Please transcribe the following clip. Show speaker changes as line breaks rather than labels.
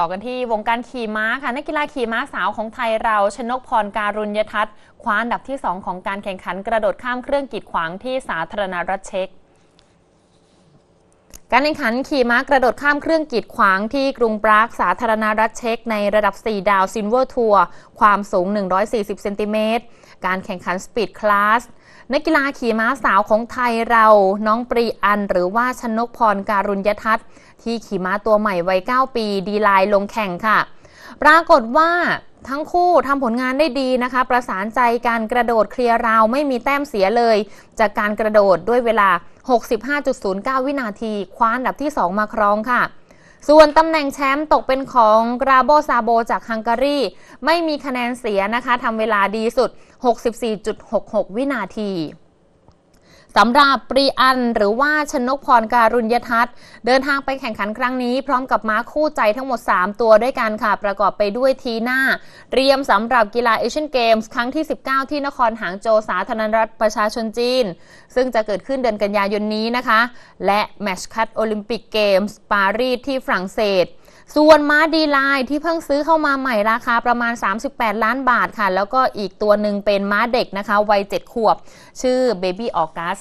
ต่อกันที่วงการขี่ม้าค่ะนักกีฬาขี่ม้าสาวของไทยเรา ชนกพรการุญยทัศน์คว้าอันดับที่ 2 ของการแข่งขันกระโดดข้ามเครื่องกีดขวางที่สาธารณรัฐเช็กการแข่งขันขี่ม้ากระโดดข้ามเครื่องกีดขวางที่กรุงปรากสาธารณรัฐเช็กในระดับ 4 ดาวซินเวอร์ทัวร์ความสูง 140เซนติเมตรการแข่งขันสปีดคลาสนักกีฬาขี่ม้าสาวของไทยเราน้องปรีอัน หรือว่าชนกพรการุญยทัศน์ ที่ขี่ม้าตัวใหม่วัย9ปี ดีไลน์ลงแข่งค่ะ ปรากฏว่าทั้งคู่ทำผลงานได้ดีนะคะ ประสานใจการกระโดดเคลียร์ราวไม่มีแต้มเสียเลย จากการกระโดดด้วยเวลา 65.09 วินาที คว้าอันดับที่ 2 มาครองค่ะ ส่วนตำแหน่งแชมป์ตกเป็นของกราโบซาโบจากฮังการีไม่มีคะแนนเสียนะคะทำเวลาดีสุด 64.66 วินาทีสำหรับปรีอันหรือว่าชนกพรการุญยทัศน์ เดินทางไปแข่งขันครั้งนี้พร้อมกับม้าคู่ใจทั้งหมด 3 ตัวด้วยกันค่ะ ประกอบไปด้วยทีหน้า เตรียมสำหรับกีฬาเอเชียนเกมส์ครั้งที่ 19 ที่นครหางโจสาธารณรัฐประชาชนจีน ซึ่งจะเกิดขึ้นเดือนกันยายนนี้นะคะ และแมชคัตโอลิมปิกเกมส์ปารีสที่ฝรั่งเศสส่วนม้าดีไลน์ที่เพิ่งซื้อเข้ามาใหม่ราคาประมาณ 38 ล้านบาทค่ะ แล้วก็อีกตัวหนึ่งเป็นม้าเด็กนะคะ วัย 7 ขวบ ชื่อ Baby ้ออกัส